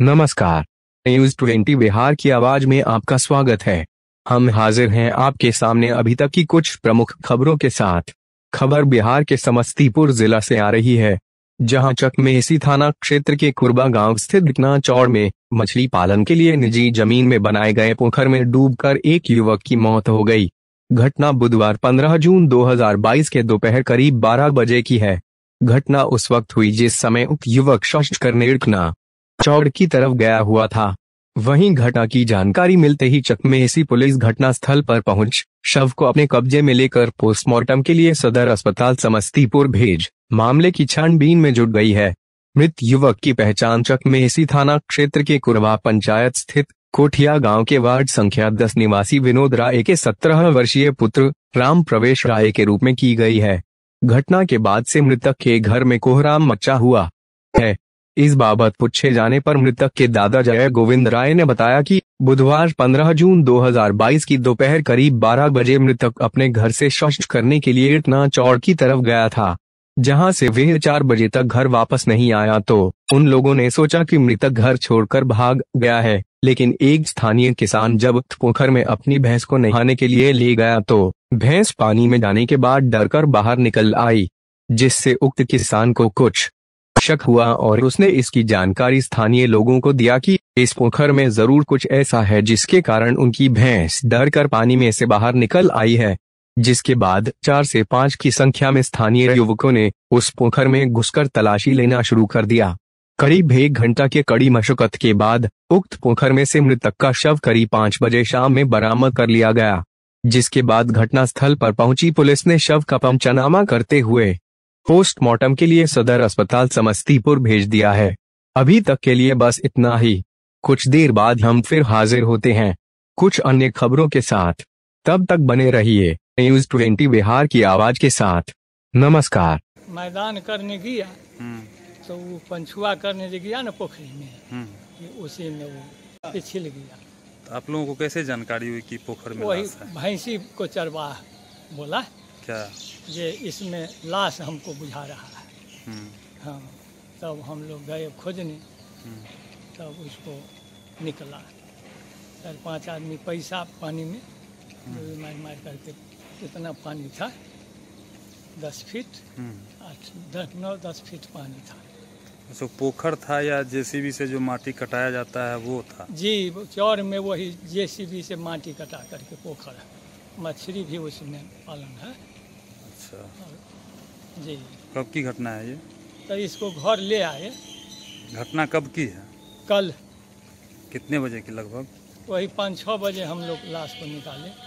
नमस्कार news twenty Bihar की आवाज में आपका स्वागत है हम हाजिर हैं आपके सामने अभी तक की कुछ प्रमुख खबरों के साथ खबर बिहार के समस्तीपुर जिला से आ रही है जहां चक में इसी थाना क्षेत्र के कुरबा गांव स्थित चौड़ में मछली पालन के लिए निजी जमीन में बनाए गए पोखर में डूबकर एक युवक की मौत हो गई घटना बुधवार 15 जून 2022 के दोपहर करीब 12 बजे की है घटना उस वक्त हुई जिस समय उक्त युवक करने करनेकना चौड़ की तरफ गया हुआ था वहीं घटना की जानकारी मिलते ही चकमेसी पुलिस घटना स्थल पर पहुंच शव को अपने कब्जे में लेकर पोस्टमार्टम के लिए सदर अस्पताल समस्तीपुर भेज मामले की छानबीन में जुट गई है मृत युवक की पहचान चकमेसी थाना क्षेत्र के कुरवा पंचायत स्थित कोठिया गांव के वार्ड संख्या दस निवासी विनोद राय के सत्रह वर्षीय पुत्र राम प्रवेश राय के रूप में की गई है घटना के बाद से मृतक के घर में कोहराम मचा हुआ है इस बाबत पूछे जाने पर मृतक के दादा जय गोविंद राय ने बताया कि बुधवार 15 जून 2022 की दोपहर करीब 12 बजे मृतक अपने घर से शौच करने के लिए इटना चौड़ की तरफ गया था जहां से वे चार बजे तक घर वापस नहीं आया तो उन लोगों ने सोचा कि मृतक घर छोड़कर भाग गया है लेकिन एक स्थानीय किसान जब पोखर में अपनी भैंस को नहाने के लिए ले गया तो भैंस पानी में जाने के बाद डरकर बाहर निकल आई जिससे उक्त किसान को कुछ शक हुआ और उसने इसकी जानकारी स्थानीय लोगों को दिया कि इस पोखर में जरूर कुछ ऐसा है जिसके कारण उनकी भैंस डर कर पानी में से बाहर निकल आई है जिसके बाद चार से पांच की संख्या में स्थानीय युवकों ने उस पोखर में घुसकर तलाशी लेना शुरू कर दिया करीब एक घंटा के कड़ी मशक्कत के बाद उक्त पोखर में से मृतक का शव करीब पांच बजे शाम में बरामद कर लिया गया जिसके बाद घटनास्थल पर पहुंची पुलिस ने शव का पंचनामा करते हुए पोस्टमार्टम के लिए सदर अस्पताल समस्तीपुर भेज दिया है अभी तक के लिए बस इतना ही कुछ देर बाद हम फिर हाजिर होते हैं कुछ अन्य खबरों के साथ तब तक बने रहिए न्यूज ट्वेंटी बिहार की आवाज के साथ नमस्कार मैदान करने की तो वो पंछुआ करने लग गया ना पोखरी में हम्म। उसी में वो छिल गया तो आप लोगों को कैसे जानकारी हुई कि पोखर में वही भैंसी को चरवा बोला क्या ये इसमें लाश हमको बुझा रहा है हम्म। हाँ तब हम लोग गए खोजने हम्म। तब उसको निकला चार पांच आदमी पैसा पानी में मार मार करके इतना पानी था दस फीट आठ दस नौ दस फीट पानी था तो पोखर था या जेसीबी से जो माटी कटाया जाता है वो था जी चौर में वही जेसीबी से माटी कटा करके पोखर है मछली भी उसमें पालन है अच्छा जी कब की घटना है ये तो इसको घर ले आए घटना कब की है कल कितने बजे की लगभग वही पाँच छः बजे हम लोग लाश को निकाले